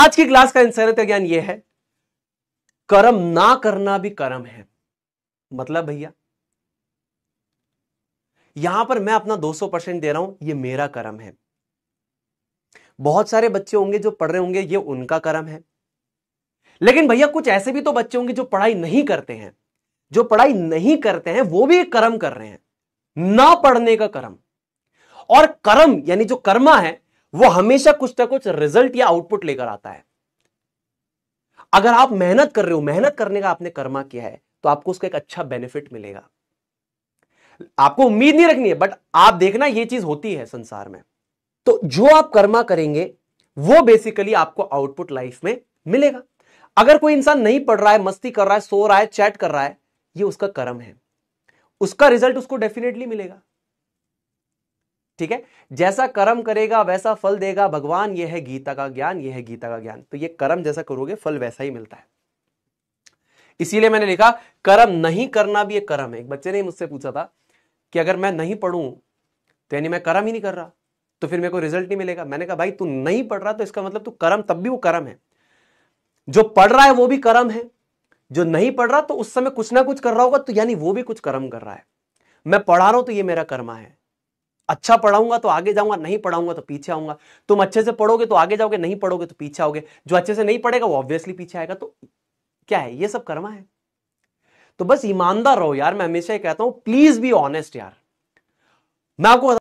आज की क्लास का इंसानियत का ज्ञान यह है कर्म ना करना भी कर्म है मतलब भैया यहां पर मैं अपना 200 परसेंट दे रहा हूं ये मेरा कर्म है बहुत सारे बच्चे होंगे जो पढ़ रहे होंगे ये उनका कर्म है लेकिन भैया कुछ ऐसे भी तो बच्चे होंगे जो पढ़ाई नहीं करते हैं जो पढ़ाई नहीं करते हैं वो भी एक कर्म कर रहे हैं ना पढ़ने का कर्म और कर्म यानी जो कर्मा है वो हमेशा कुछ ना कुछ रिजल्ट या आउटपुट लेकर आता है अगर आप मेहनत कर रहे हो मेहनत करने का आपने कर्मा किया है तो आपको उसका एक अच्छा बेनिफिट मिलेगा आपको उम्मीद नहीं रखनी है बट आप देखना यह चीज होती है संसार में तो जो आप कर्मा करेंगे वो बेसिकली आपको आउटपुट लाइफ में मिलेगा अगर कोई इंसान नहीं पढ़ रहा है मस्ती कर रहा है सो रहा है चैट कर रहा है ये उसका कर्म है उसका रिजल्ट उसको डेफिनेटली मिलेगा ठीक है जैसा कर्म करेगा वैसा फल देगा भगवान यह है गीता का ज्ञान यह है गीता का ज्ञान तो यह कर्म जैसा करोगे फल वैसा ही मिलता है इसीलिए मैंने लिखा कर्म नहीं करना भी एक कर्म है एक बच्चे ने मुझसे पूछा था कि अगर मैं नहीं पढ़ूं तो यानी मैं कर्म ही नहीं कर रहा तो फिर मेरे को रिजल्ट नहीं मिलेगा मैंने कहा भाई तू नहीं पढ़ रहा तो इसका मतलब तू कर्म तब भी वो कर्म है जो पढ़ रहा है वो भी कर्म है जो नहीं पढ़ रहा तो उस समय कुछ ना कुछ कर रहा होगा तो यानी वो भी कुछ कर्म कर रहा है मैं पढ़ा रहा हूं तो ये मेरा कर्मा है अच्छा पढ़ाऊंगा तो आगे जाऊंगा नहीं पढ़ाऊंगा तो पीछे आऊंगा तुम अच्छे से पढ़ोगे तो आगे जाओगे नहीं पढ़ोगे तो पीछे आओगे जो अच्छे से नहीं पढ़ेगा वो ऑब्वियसली पीछे आएगा तो क्या है ये सब कर्मा है तो बस ईमानदार रहो यार मैं हमेशा ही कहता हूं प्लीज बी ऑनेस्ट यार मैं आपको